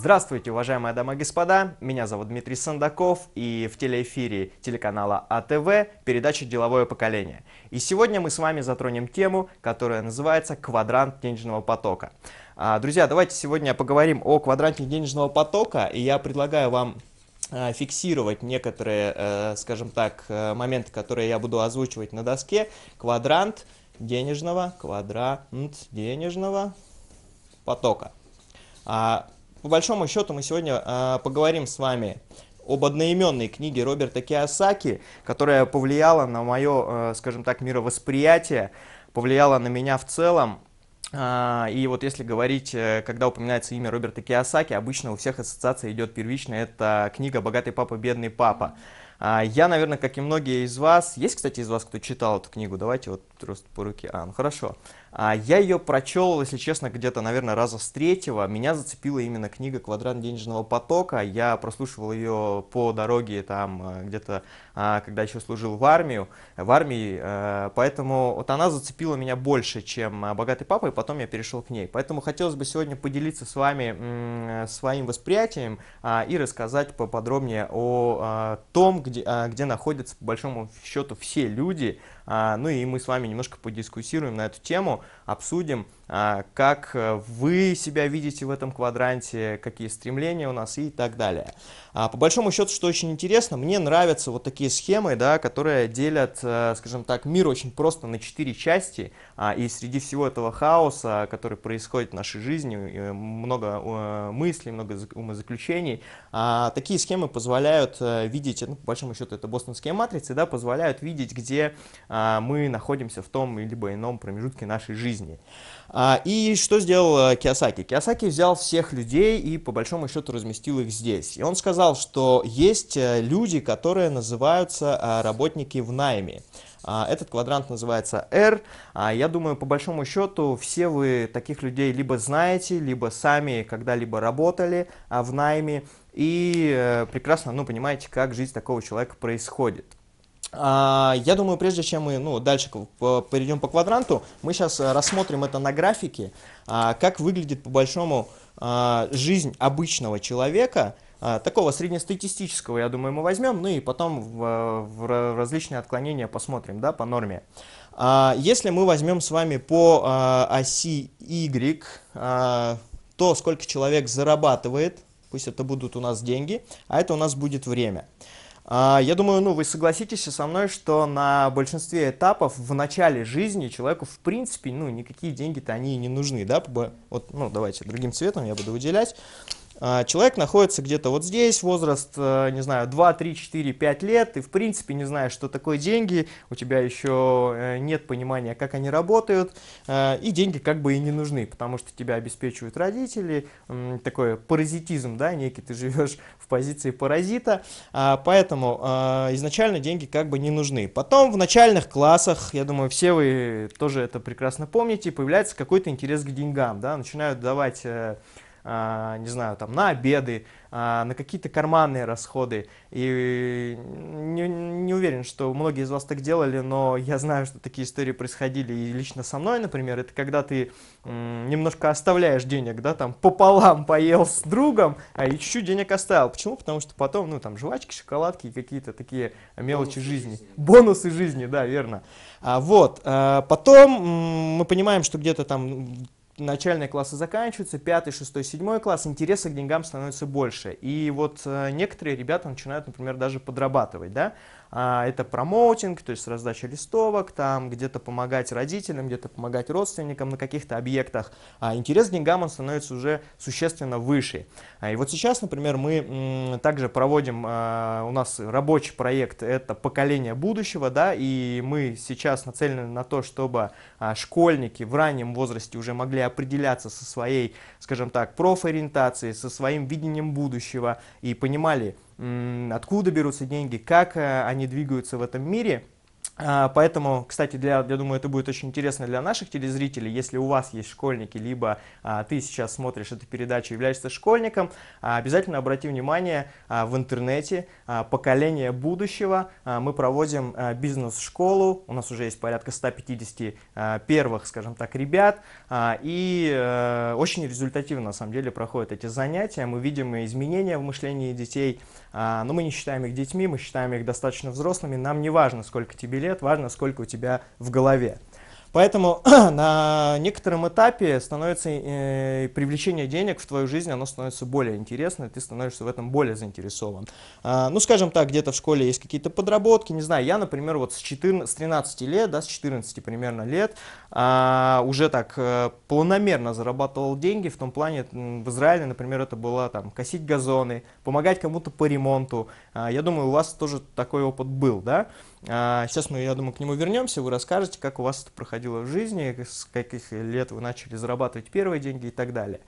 Здравствуйте, уважаемые дамы и господа, меня зовут Дмитрий Сандаков и в телеэфире телеканала АТВ передача «Деловое поколение». И сегодня мы с вами затронем тему, которая называется «Квадрант денежного потока». А, друзья, давайте сегодня поговорим о квадранте денежного потока, и я предлагаю вам а, фиксировать некоторые, э, скажем так, э, моменты, которые я буду озвучивать на доске. Квадрант денежного, квадрант денежного потока. А, по большому счету мы сегодня э, поговорим с вами об одноименной книге Роберта Киосаки, которая повлияла на мое, э, а, скажем так, мировосприятие, повлияла на меня в целом. А, и вот если говорить, э, когда упоминается имя Роберта Киосаки, обычно у всех ассоциация идет первично, это книга «Богатый папа, бедный папа». Я, наверное, как и многие из вас, есть, кстати, из вас, кто читал эту книгу? Давайте вот просто по руке. А, ну Хорошо. А, я ее прочел, если честно, где-то, наверное, раза с третьего. Меня зацепила именно книга «Квадрант денежного потока». Я прослушивал ее по дороге там э, где-то, а, когда еще служил в, армию, в армии. Э, поэтому вот она зацепила меня больше, чем э, «Богатый папа», и потом я перешел к ней. Поэтому хотелось бы сегодня поделиться с вами своим восприятием а, и рассказать поподробнее о том, где, где находятся, по большому счету, все люди, а, ну и мы с вами немножко подискуссируем на эту тему, обсудим, а, как э, вы себя видите в этом квадранте, какие стремления у нас и так далее. А, по большому счету, что очень интересно, мне нравятся вот такие схемы, да, которые делят, э, скажем так, мир очень просто на четыре части, а, и среди всего этого хаоса, который происходит в нашей жизни, э, много мыслей, много умозаключений, такие схемы позволяют видеть, ну, по большому счету, это бостонские матрицы, да, позволяют видеть, где мы находимся в том или ином промежутке нашей жизни. А, и что сделал э, Киосаки? Киосаки взял всех людей и по большому счету разместил их здесь. И он сказал, что есть э, люди, которые называются э, работники в найме. А, этот квадрант называется R. А, я думаю, по большому счету, все вы таких людей либо знаете, либо сами когда-либо работали в найме и прекрасно ну, понимаете, как жизнь такого человека происходит. А, я думаю, прежде чем мы ну, дальше перейдем по квадранту, мы сейчас э, рассмотрим это на графике, а, как выглядит по большому а, жизнь обычного человека, такого среднестатистического, я думаю, мы возьмем, ну и потом в, различные отклонения посмотрим, да, по норме. Если мы возьмем с вами по оси Y, то сколько человек зарабатывает, пусть это будут у нас деньги, а это у нас будет время. Время. А, я думаю, ну, вы согласитесь со мной, что на большинстве этапов в начале жизни человеку, в принципе, ну, никакие деньги-то они не нужны, да? Вот, ну, давайте другим цветом я буду выделять. А, человек находится где-то вот здесь, возраст, э, не знаю, 2, 3, 4, 5 лет, ты в принципе не знаешь, что такое деньги, у тебя еще э, нет понимания, как они работают, э, и деньги как бы и не нужны, потому что тебя обеспечивают родители, такой паразитизм, да, некий, ты живешь в позиции паразита, а, поэтому а, изначально деньги как бы не нужны. Потом в начальных классах, я думаю, все вы тоже это прекрасно помните, появляется какой-то интерес к деньгам, да, начинают давать а, не знаю, там, на обеды, а, на какие-то карманные расходы. И не, не уверен, что многие из вас так делали, но я знаю, что такие истории происходили. И лично со мной, например, это когда ты немножко оставляешь денег, да, там, пополам поел с другом, а и чуть-чуть денег оставил. Почему? Потому что потом, ну, там, жвачки, шоколадки и какие-то такие мелочи Бонусы жизни. жизни. Бонусы жизни, да, верно. А, вот. А, потом мы понимаем, что где-то там начальные классы заканчиваются, 5, 6, 7 класс, интереса к деньгам становится больше. И вот э, некоторые ребята начинают, например, даже подрабатывать, да, а, это промоутинг, то есть раздача листовок, там где-то помогать родителям, где-то помогать родственникам на каких-то объектах. А, интерес к деньгам он становится уже существенно выше. А, и вот сейчас, например, мы также проводим, у нас рабочий проект – это поколение будущего, да, и мы сейчас нацелены на то, чтобы школьники в раннем возрасте уже могли определяться со своей, скажем так, профориентацией, со своим видением будущего и понимали, откуда берутся деньги, как э, они двигаются в этом мире – а, поэтому, кстати, для, я думаю, это будет очень интересно для наших телезрителей. Если у вас есть школьники, либо а, ты сейчас смотришь эту передачу, и являешься школьником, а, обязательно обрати внимание а, в интернете а, «Поколение будущего». А, мы проводим а, бизнес-школу, у нас уже есть порядка 150 а, первых, скажем так, ребят, а, и а, очень результативно, на самом деле, проходят эти занятия. Мы видим изменения в мышлении детей, а, но мы не считаем их детьми, мы считаем их достаточно взрослыми. Нам не важно, сколько тебе лет, лет, важно, сколько у тебя в голове. Поэтому на некотором этапе становится э, привлечение денег в твою жизнь, оно становится более интересным, ты становишься в этом более заинтересован. А, ну, скажем так, где-то в школе есть какие-то подработки, не знаю, я, например, вот с, 14, с 13 лет, да, с 14 примерно лет, а, уже так э, планомерно зарабатывал деньги, в том плане, в Израиле, например, это было там косить газоны, помогать кому-то по ремонту, а, я думаю, у вас тоже такой опыт был, да? А, сейчас мы, я думаю, к нему вернемся, вы расскажете, как у вас это проходило в жизни, с каких лет вы начали зарабатывать первые деньги и так далее.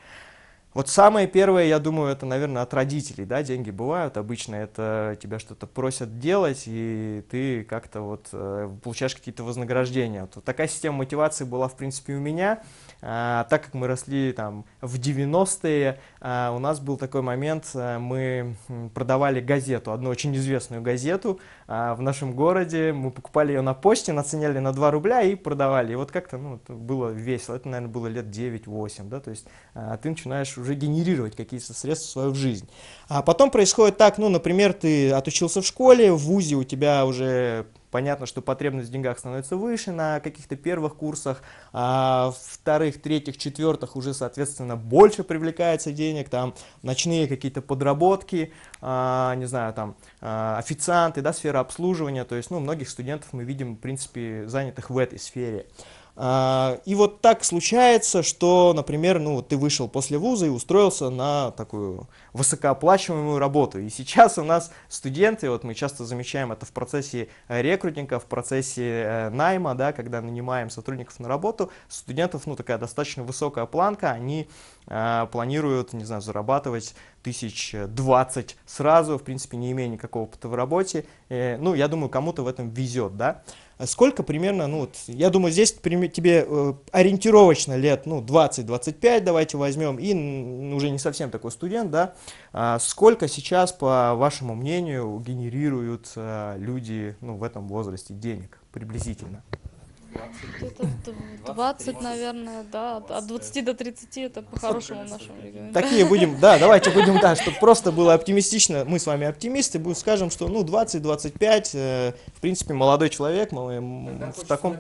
Вот самое первое, я думаю, это, наверное, от родителей, да, деньги бывают, обычно это тебя что-то просят делать, и ты как-то вот э, получаешь какие-то вознаграждения. Вот такая система мотивации была, в принципе, у меня, а, так как мы росли там в 90-е, а, у нас был такой момент, а, мы продавали газету, одну очень известную газету а, в нашем городе, мы покупали ее на почте, наценяли на 2 рубля и продавали, и вот как-то, ну, было весело, это, наверное, было лет 9-8, да, то есть а, ты начинаешь уже генерировать какие-то средства в свою жизнь. А потом происходит так, ну, например, ты отучился в школе, в ВУЗе у тебя уже понятно, что потребность в деньгах становится выше на каких-то первых курсах, а вторых, третьих, четвертых уже, соответственно, больше привлекается денег, там ночные какие-то подработки, а, не знаю, там а, официанты, да, сфера обслуживания, то есть, ну, многих студентов мы видим, в принципе, занятых в этой сфере. А, и вот так случается, что, например, ну, ты вышел после вуза и устроился на такую высокооплачиваемую работу. И сейчас у нас студенты, вот мы часто замечаем это в процессе э, рекрутинга, в процессе э, найма, да, когда нанимаем сотрудников на работу, студентов, ну, такая достаточно высокая планка, они э, планируют, не знаю, зарабатывать тысяч двадцать сразу, в принципе, не имея никакого опыта в работе. Э, ну, я думаю, кому-то в этом везет, да. А сколько примерно, ну вот, я думаю, здесь тебе э, ориентировочно лет, ну, 20-25 давайте возьмем, и уже не совсем такой студент, да, а сколько сейчас, по вашему мнению, генерируют э, люди, ну, в этом возрасте денег приблизительно? Где-то 20, наверное, да. От 20 до 30 это по-хорошему нашему Такие будем, да, давайте будем, да, чтобы просто было оптимистично. Мы с вами оптимисты, будем скажем, что ну 20-25, э, в принципе, молодой человек, в таком...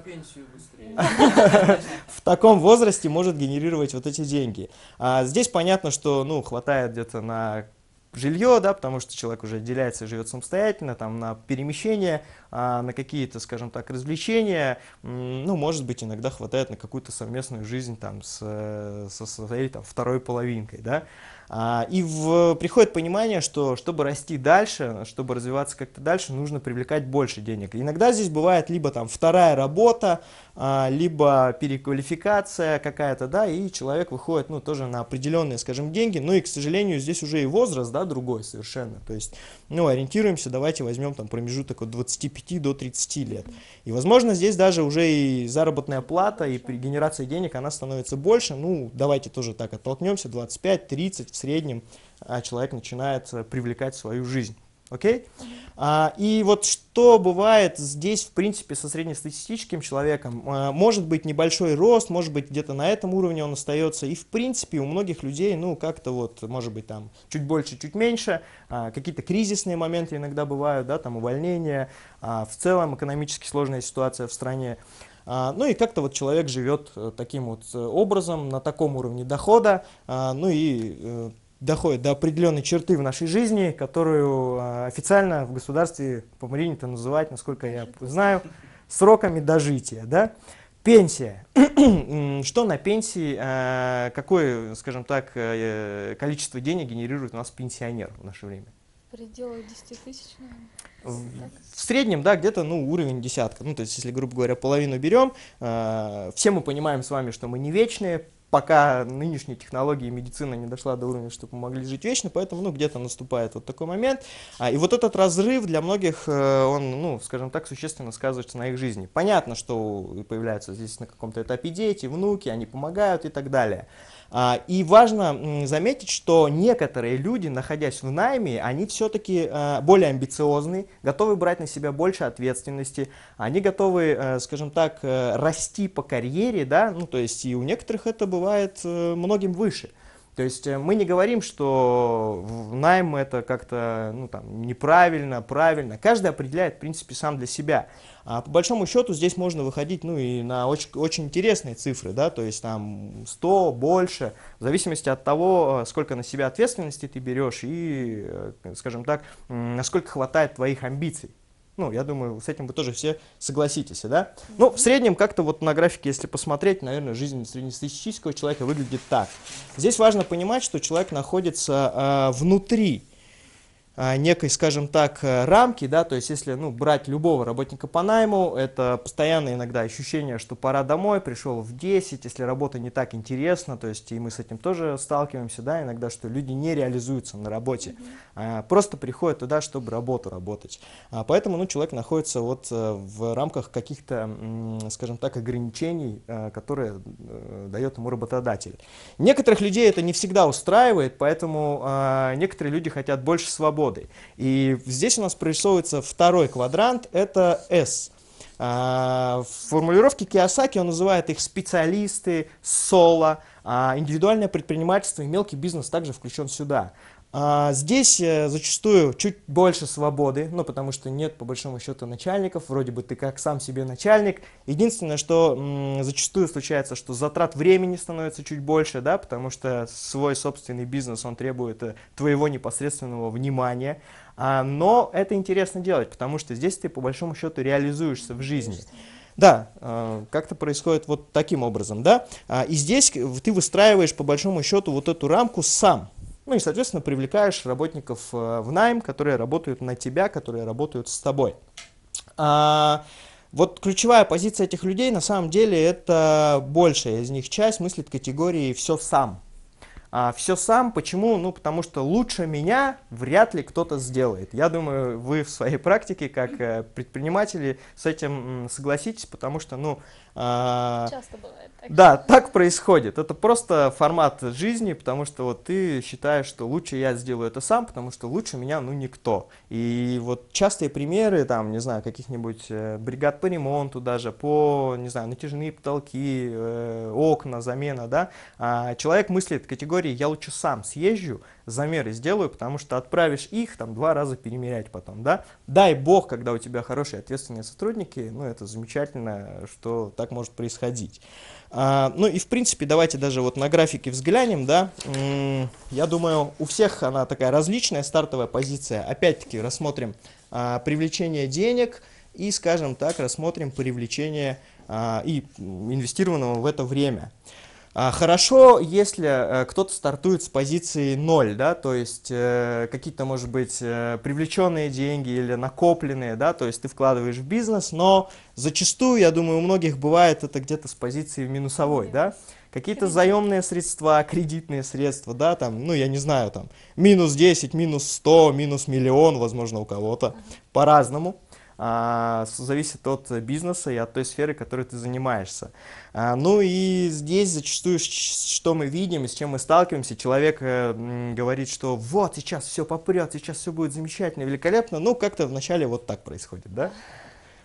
В таком возрасте может генерировать вот эти деньги. А здесь понятно, что ну хватает где-то на жилье, да, потому что человек уже отделяется и живет самостоятельно, там, на перемещение, а, на какие-то, скажем так, развлечения, ну, может быть, иногда хватает на какую-то совместную жизнь там с, со своей там, второй половинкой, да, а, и в, приходит понимание, что чтобы расти дальше, чтобы развиваться как-то дальше, нужно привлекать больше денег. Иногда здесь бывает либо там вторая работа, а, либо переквалификация какая-то, да, и человек выходит, ну, тоже на определенные, скажем, деньги. Ну и, к сожалению, здесь уже и возраст, да, другой совершенно. То есть, ну, ориентируемся, давайте возьмем там промежуток от 25 до 30 лет. И, возможно, здесь даже уже и заработная плата, и при генерации денег она становится больше. Ну, давайте тоже так оттолкнемся, 25, 30, среднем а человек начинает э, привлекать в свою жизнь. Окей? Okay? А, и вот что бывает здесь, в принципе, со среднестатистическим человеком? А, может быть небольшой рост, может быть где-то на этом уровне он остается. И, в принципе, у многих людей, ну, как-то вот, может быть, там чуть больше, чуть меньше. Какие-то кризисные моменты иногда бывают, да, там увольнение. В целом экономически сложная ситуация в стране. А, ну и как-то вот человек живет э, таким вот э, образом, на таком уровне дохода, а, ну и э, доходит до определенной черты в нашей жизни, которую а, официально в государстве по-моему принято называть, насколько я знаю, сроками дожития. Да? Пенсия. Что на пенсии, какое, скажем так, количество денег генерирует у нас пенсионер в наше время? пределы 10 тысяч, наверное. В, в среднем, да, где-то, ну, уровень десятка. Ну, то есть, если, грубо говоря, половину берем, э, все мы понимаем с вами, что мы не вечные, пока нынешние технологии и медицина не дошла до уровня, чтобы мы могли жить вечно, поэтому, ну, где-то наступает вот такой момент. А, и вот этот разрыв для многих, э, он, ну, скажем так, существенно сказывается на их жизни. Понятно, что появляются здесь на каком-то этапе дети, внуки, они помогают и так далее. А, и важно заметить, что некоторые люди, находясь в найме, они все-таки э, более амбициозны, готовы брать на себя больше ответственности, они готовы, э, скажем так, э, расти по карьере, да, ну то есть и у некоторых это бывает многим выше. То есть э, мы не говорим, что найм это как-то ну, там, неправильно, правильно. Каждый определяет, в принципе, сам для себя. А по большому счету здесь можно выходить ну, и на очень, очень интересные цифры, да, то есть там 100, больше, в зависимости от того, э, сколько на себя ответственности ты берешь и, э, скажем так, насколько хватает твоих амбиций. Ну, я думаю, с этим вы тоже все согласитесь, да? Ну, в среднем как-то вот на графике, если посмотреть, наверное, жизнь среднестатистического человека выглядит так. Здесь важно понимать, что человек находится э, внутри а, некой, скажем так, э, рамки, да, то есть если ну, брать любого работника по найму, это постоянно иногда ощущение, что пора домой, пришел в 10, если работа не так интересна, то есть и мы с этим тоже сталкиваемся, да, иногда, что люди не реализуются на работе, mm -hmm. а, просто приходят туда, чтобы работу работать. А, поэтому ну, человек находится вот э, в рамках каких-то, скажем так, ограничений, э, которые дает ему работодатель. Некоторых людей это не всегда устраивает, поэтому а, некоторые люди хотят больше свободы, годы. И здесь у нас прорисовывается второй квадрант, это S. А, в формулировке Киосаки он называет их специалисты, соло, а индивидуальное предпринимательство и мелкий бизнес также включен сюда. А здесь э, зачастую чуть больше свободы, ну, потому что нет, по большому счету, начальников, вроде бы ты как сам себе начальник. Единственное, что зачастую случается, что затрат времени становится чуть больше, да, потому что свой собственный бизнес, он требует э, твоего непосредственного внимания. А, но это интересно делать, потому что здесь ты, по большому счету, реализуешься в жизни. Да, э, как-то происходит вот таким образом, да. А, и здесь ты выстраиваешь, по большому счету, вот эту рамку сам. Ну и, соответственно, привлекаешь работников э, в найм, которые работают на тебя, которые работают с тобой. А, вот ключевая позиция этих людей, на самом деле, это большая из них часть мыслит категории «все сам». А, «Все сам» почему? Ну, потому что лучше меня вряд ли кто-то сделает. Я думаю, вы в своей практике, как э, предприниматели, с этим согласитесь, потому что, ну, а, Часто бывает. Так. Да, так происходит. Это просто формат жизни, потому что вот ты считаешь, что лучше я сделаю это сам, потому что лучше меня, ну, никто. И вот частые примеры, там, не знаю, каких-нибудь э, бригад по ремонту даже, по, не знаю, натяжные потолки, э, окна, замена, да, а человек мыслит в категории «я лучше сам съезжу», замеры сделаю, потому что отправишь их там два раза перемерять потом, да. Дай бог, когда у тебя хорошие ответственные сотрудники, ну, это замечательно, что так может происходить. А, ну, и, в принципе, давайте даже вот на графике взглянем, да. Я думаю, у всех она такая различная стартовая позиция. Опять-таки рассмотрим а, привлечение денег и, скажем так, рассмотрим привлечение а, и инвестированного в это время. А, хорошо, если э, кто-то стартует с позиции 0, да, то есть э, какие-то, может быть, э, привлеченные деньги или накопленные, да, то есть ты вкладываешь в бизнес, но зачастую, я думаю, у многих бывает это где-то с позиции минусовой, да, какие-то заемные средства, кредитные средства, да, там, ну, я не знаю, там, минус 10, минус 100, минус миллион, возможно, у кого-то, по-разному. А, зависит от бизнеса и от той сферы, которой ты занимаешься. А, ну и здесь зачастую, что мы видим с чем мы сталкиваемся, человек э, говорит, что вот сейчас все попрет, сейчас все будет замечательно, великолепно, ну как-то вначале вот так происходит, да?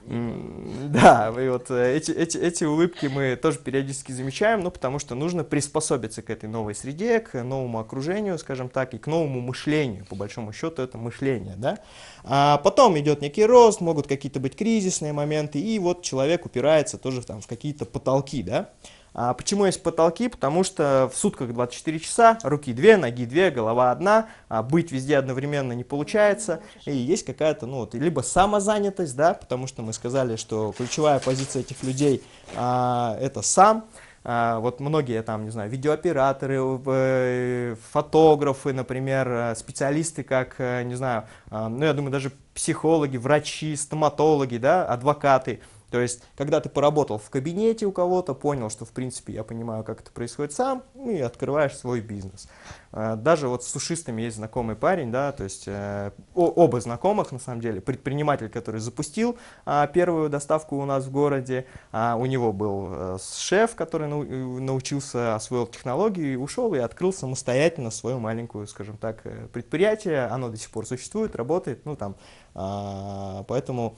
Да, и вот э, эти, эти, эти улыбки мы тоже периодически замечаем, ну, потому что нужно приспособиться к этой новой среде, к новому окружению, скажем так, и к новому мышлению, по большому счету это мышление, да. А потом идет некий рост, могут какие-то быть кризисные моменты, и вот человек упирается тоже там, в какие-то потолки, да. А почему есть потолки? Потому что в сутках 24 часа, руки две, ноги две, голова одна. а быть везде одновременно не получается. И есть какая-то, ну, вот, либо самозанятость, да, потому что мы сказали, что ключевая позиция этих людей а, это сам. А, вот многие там, не знаю, видеооператоры, э, фотографы, например, э, специалисты, как, э, не знаю, а, ну, я думаю, даже психологи, врачи, стоматологи, да, адвокаты – то есть, когда ты поработал в кабинете у кого-то, понял, что, в принципе, я понимаю, как это происходит сам, ну и открываешь свой бизнес. А, даже вот с сушистами есть знакомый парень, да, то есть э, оба знакомых, на самом деле, предприниматель, который запустил а, первую доставку у нас в городе, а, у него был э, шеф, который э, научился, освоил технологию и ушел, и открыл самостоятельно свое маленькое, скажем так, предприятие, оно до сих пор существует, работает, ну там, поэтому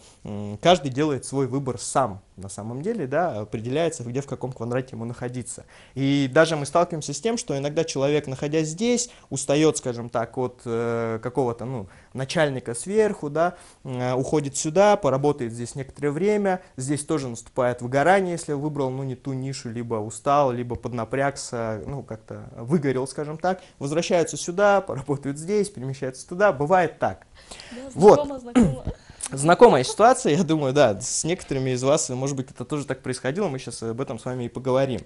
каждый делает свой выбор сам, на самом деле, да, определяется, где в каком квадрате ему находиться. И даже мы сталкиваемся с тем, что иногда человек, находясь здесь, устает, скажем так, от э, какого-то, ну, начальника сверху, да, э, уходит сюда, поработает здесь некоторое время, здесь тоже наступает выгорание, если выбрал, ну, не ту нишу, либо устал, либо поднапрягся, ну, как-то выгорел, скажем так, возвращается сюда, поработает здесь, перемещается туда, бывает так. Да, знакомо, вот. знакомо. Знакомая ситуация, я думаю, да, с некоторыми из вас, может быть, это тоже так происходило, мы сейчас об этом с вами и поговорим.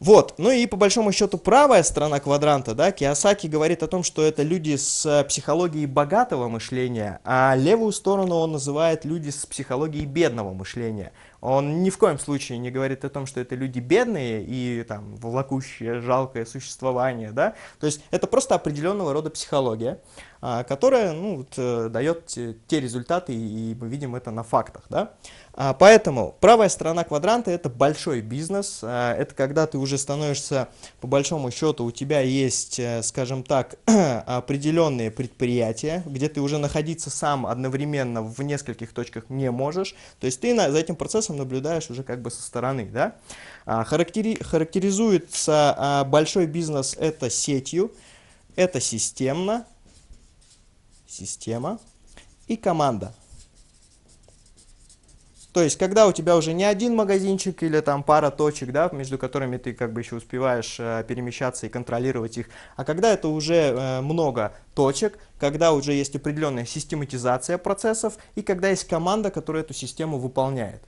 Вот, ну и по большому счету правая сторона квадранта, да, Киосаки говорит о том, что это люди с э, психологией богатого мышления, а левую сторону он называет люди с психологией бедного мышления. Он ни в коем случае не говорит о том, что это люди бедные и там волокущее жалкое существование, да, то есть это просто определенного рода психология. А, которая ну, вот, э, дает те результаты, и мы видим это на фактах. Да? А, поэтому правая сторона квадранта – это большой бизнес, а, это когда ты уже становишься, по большому счету, у тебя есть, э, скажем так, определенные предприятия, где ты уже находиться сам одновременно в нескольких точках не можешь, то есть ты за этим процессом наблюдаешь уже как бы со стороны. Да? Характери характеризуется большой бизнес – это сетью, это системно, система и команда. То есть, когда у тебя уже не один магазинчик или там пара точек, да, между которыми ты как бы еще успеваешь э, перемещаться и контролировать их, а когда это уже э, много точек, когда уже есть определенная систематизация процессов и когда есть команда, которая эту систему выполняет.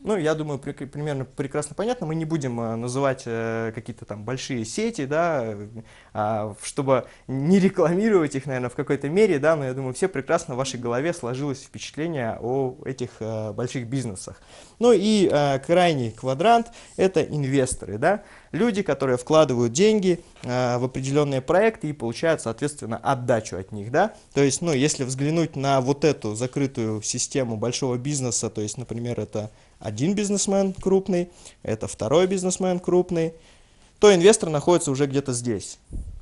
Ну, я думаю, при, примерно прекрасно понятно. Мы не будем э, называть э, какие-то там большие сети, да, а, чтобы не рекламировать их, наверное, в какой-то мере, да, но я думаю, все прекрасно в вашей голове сложилось впечатление о этих э, больших бизнесах. Ну и э, крайний квадрант – это инвесторы, да, люди, которые вкладывают деньги э, в определенные проекты и получают, соответственно, отдачу от них, да. То есть, ну, если взглянуть на вот эту закрытую систему большого бизнеса, то есть, например, это один бизнесмен крупный, это второй бизнесмен крупный, то инвестор находится уже где-то здесь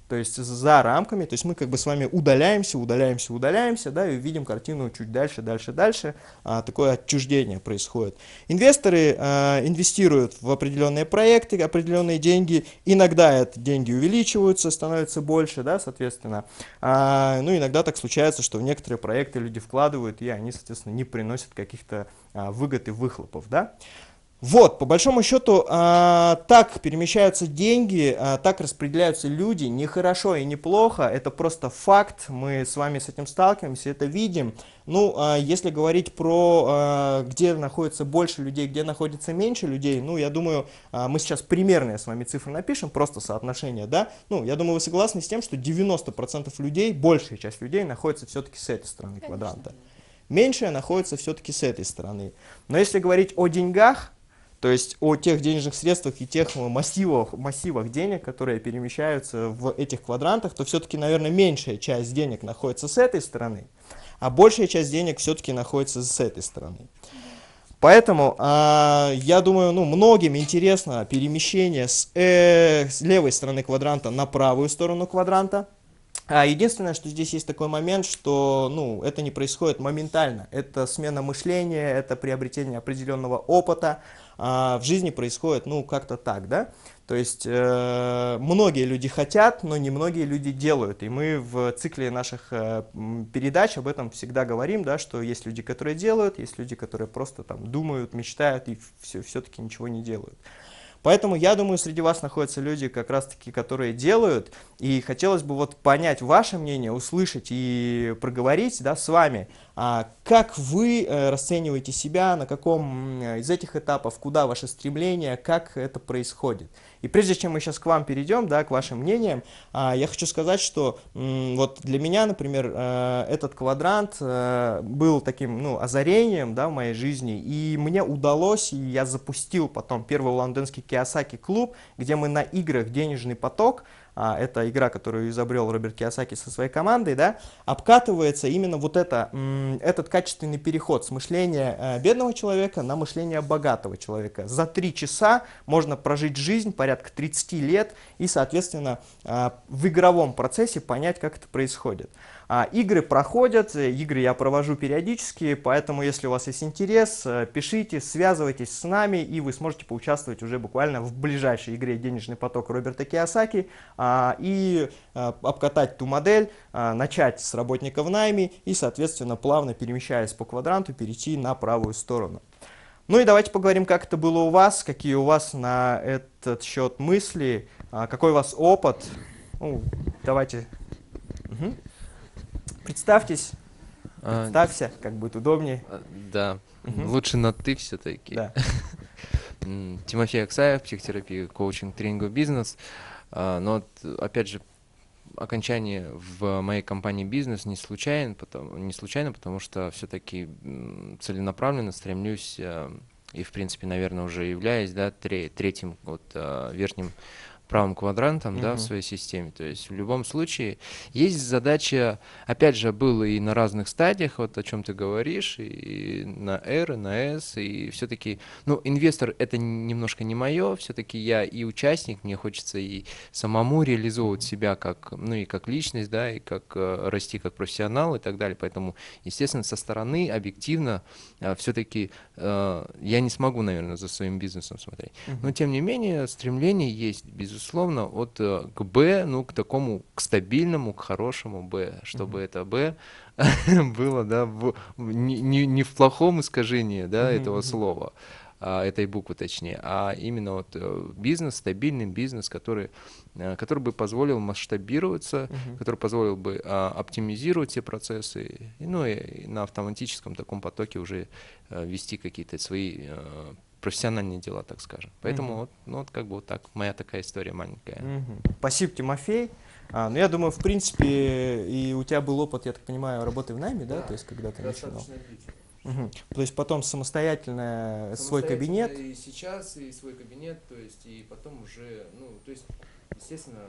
то есть за рамками, то есть мы как бы с вами удаляемся, удаляемся, удаляемся, да, и видим картину чуть дальше, дальше, дальше, а, такое отчуждение происходит. Инвесторы а, инвестируют в определенные проекты, определенные деньги, иногда это деньги увеличиваются, становятся больше, да, соответственно, а, ну, иногда так случается, что в некоторые проекты люди вкладывают, и они, соответственно, не приносят каких-то а, выгод и выхлопов, да. Вот, по большому счету, а, так перемещаются деньги, а, так распределяются люди, Не хорошо и не плохо, это просто факт, мы с вами с этим сталкиваемся, это видим. Ну, а, если говорить про, а, где находится больше людей, где находится меньше людей, ну, я думаю, а, мы сейчас примерные с вами цифры напишем, просто соотношение, да? Ну, я думаю, вы согласны с тем, что 90% людей, большая часть людей находится все-таки с этой стороны квадранта. Меньшая находится все-таки с этой стороны. Но если говорить о деньгах, то есть о тех денежных средствах и тех массивах, массивах денег, которые перемещаются в этих квадрантах, то все-таки, наверное, меньшая часть денег находится с этой стороны, а большая часть денег все-таки находится с этой стороны. Поэтому э, я думаю, ну, многим интересно перемещение с, э, с левой стороны квадранта на правую сторону квадранта. А единственное, что здесь есть такой момент, что ну, это не происходит моментально. Это смена мышления, это приобретение определенного опыта а в жизни происходит, ну, как-то так, да? То есть э, многие люди хотят, но немногие люди делают. И мы в цикле наших э, передач об этом всегда говорим, да, что есть люди, которые делают, есть люди, которые просто там думают, мечтают и все, все-таки ничего не делают. Поэтому я думаю, среди вас находятся люди, как раз таки, которые делают, и хотелось бы вот понять ваше мнение, услышать и проговорить да, с вами – а, как вы э, расцениваете себя, на каком из этих этапов, куда ваше стремление, как это происходит? И прежде чем мы сейчас к вам перейдем, да, к вашим мнениям, а, я хочу сказать, что вот для меня, например, э, этот квадрант э, был таким, ну, озарением, да, в моей жизни, и мне удалось, и я запустил потом первый лондонский Киосаки клуб, где мы на играх «Денежный поток» а, это игра, которую изобрел Роберт Киосаки со своей командой, да, обкатывается именно вот это, этот качественный переход с мышления э, бедного человека на мышление богатого человека. За три часа можно прожить жизнь порядка 30 лет и, соответственно, а, в игровом процессе понять, как это происходит. А, игры проходят, э, игры я провожу периодически, поэтому если у вас есть интерес, э, пишите, связывайтесь с нами, и вы сможете поучаствовать уже буквально в ближайшей игре «Денежный поток» Роберта Киосаки а, и а, обкатать ту модель, а, начать с работника в найме и, соответственно, плавно перемещаясь по квадранту, перейти на правую сторону. Ну и давайте поговорим, как это было у вас, какие у вас на этот счет мысли, а, какой у вас опыт. Ну, давайте. Угу. Представьтесь, а, представься, как будет удобнее. А, да, угу. лучше на «ты» все-таки. Да. Тимофей Аксаев, психотерапия, коучинг, тренинговый бизнес. А, но, опять же, окончание в моей компании бизнес не случайно, потому, не случайно, потому что все-таки целенаправленно стремлюсь э, и, в принципе, наверное, уже являюсь да, третьим вот, э, верхним правым квадрантом, угу. да, в своей системе. То есть в любом случае есть задача, опять же, было и на разных стадиях, вот о чем ты говоришь, и на R, и на S, и все-таки, ну, инвестор это немножко не мое, все-таки я и участник, мне хочется и самому реализовывать себя как, ну, и как личность, да, и как э, расти как профессионал и так далее. Поэтому, естественно, со стороны объективно э, все-таки э, я не смогу, наверное, за своим бизнесом смотреть. Угу. Но тем не менее стремление есть, безусловно безусловно, от э, к Б, ну, к такому, к стабильному, к хорошему Б, чтобы mm-hmm. это Б было, да, в, не, не, не в плохом искажении, да, mm-hmm. этого слова, а, этой буквы точнее, а именно вот э, бизнес, стабильный бизнес, который, э, который бы позволил масштабироваться, mm-hmm. который позволил бы а, оптимизировать все процессы, ну, и, ну, и на автоматическом таком потоке уже а, вести какие-то свои профессиональные дела, так скажем. Поэтому угу. вот, ну, вот как бы вот так, моя такая история маленькая. Угу. Спасибо, Тимофей. А, ну, я думаю, в принципе, и у тебя был опыт, я так понимаю, работы в найме, да? да? То есть, когда ты начинал. Угу. То есть потом самостоятельно, самостоятельно свой кабинет. И сейчас, и свой кабинет, то есть, и потом уже, ну, то есть, естественно,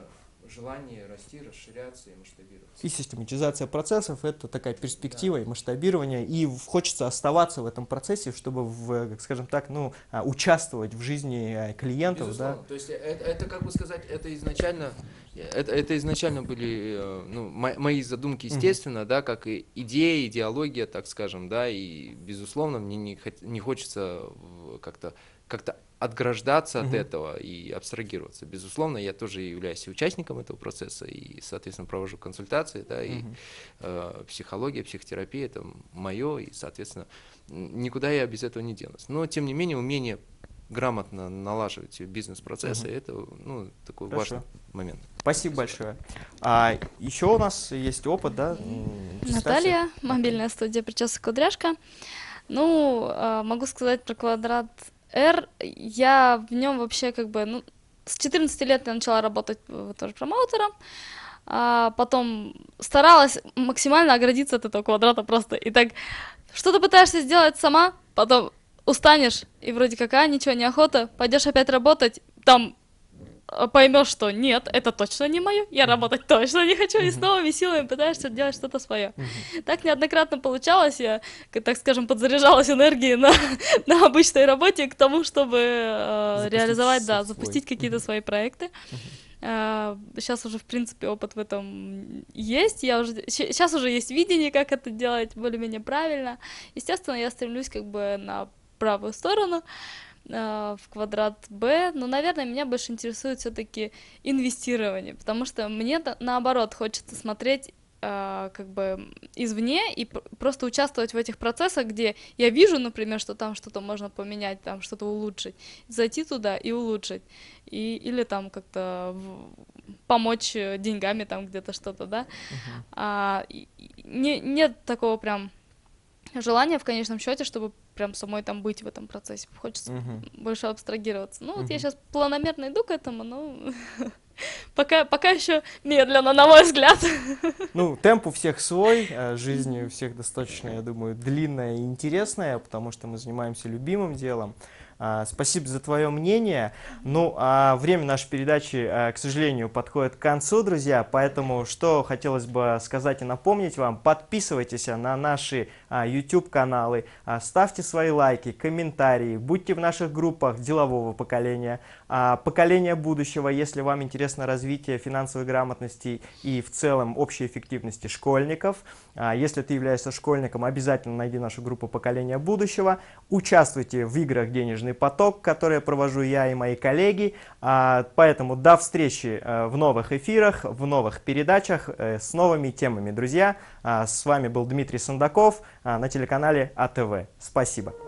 желание расти, расширяться и масштабироваться. И систематизация процессов – это такая перспектива да. и масштабирование, и хочется оставаться в этом процессе, чтобы, в, скажем так, ну, а, участвовать в жизни а, клиентов. Да? То есть это, это, как бы сказать, это изначально, это, это изначально были э, ну, мои задумки, естественно, угу. да, как и идея, идеология, так скажем, да, и, безусловно, мне не, не хочется как-то как-то отграждаться угу. от этого и абстрагироваться. Безусловно, я тоже являюсь участником этого процесса и, соответственно, провожу консультации, да, и э, психология, психотерапия это мое, и, соответственно, никуда я без этого не денусь. Но, тем не менее, умение грамотно налаживать бизнес-процессы, угу. это ну, такой Хорошо. важный момент. Спасибо большое. А, еще у нас есть опыт, да? Наталья, мобильная студия «Причесок Кудряшка». Ну, а, могу сказать про квадрат R, я в нем вообще как бы, ну, с 14 лет я начала работать э, тоже промоутером, а потом старалась максимально оградиться от этого квадрата просто. И так что-то пытаешься сделать сама, потом устанешь, и вроде как, а, ничего, неохота, пойдешь опять работать, там Э, поймешь, что нет, это точно не мое, я работать точно не хочу, и с новыми силами пытаешься делать что-то свое. Так неоднократно получалось, я, так скажем, подзаряжалась энергией на, на обычной работе к тому, чтобы э, реализовать, да, запустить какие-то свои проекты. Сейчас э, уже, в принципе, опыт в этом есть. Я уже... Сейчас уже есть видение, как это делать более-менее правильно. Естественно, я стремлюсь как бы на правую сторону. Uh, а, в квадрат Б, но, наверное, меня больше интересует все-таки инвестирование, потому что мне наоборот хочется смотреть а, как бы извне и просто участвовать в этих процессах, где я вижу, например, что там что-то можно поменять, там что-то улучшить, зайти туда и улучшить, и, или там как-то помочь э, деньгами там где-то что-то, да. Uh-huh. А, не, нет такого прям желания в конечном счете, чтобы прям самой там быть в этом процессе. Хочется угу. больше абстрагироваться. Ну, угу. вот я сейчас планомерно иду к этому, но пока, пока еще медленно, на мой взгляд. Ну, темп у всех свой, а жизнь у всех достаточно, я думаю, длинная и интересная, потому что мы занимаемся любимым делом. А, спасибо за твое мнение. Ну, а время нашей передачи, а, к сожалению, подходит к концу, друзья. Поэтому, что хотелось бы сказать и напомнить вам, подписывайтесь на наши а, YouTube-каналы, ставьте свои лайки, комментарии, будьте в наших группах делового поколения, поколения будущего, если вам интересно развитие финансовой грамотности и в целом общей эффективности школьников. Если ты являешься школьником, обязательно найди нашу группу поколения будущего. Участвуйте в играх денежных денежный поток, который провожу я и мои коллеги. А, поэтому до встречи э, в новых эфирах, в новых передачах э, с новыми темами, друзья. А, с вами был Дмитрий Сандаков а, на телеканале АТВ. Спасибо.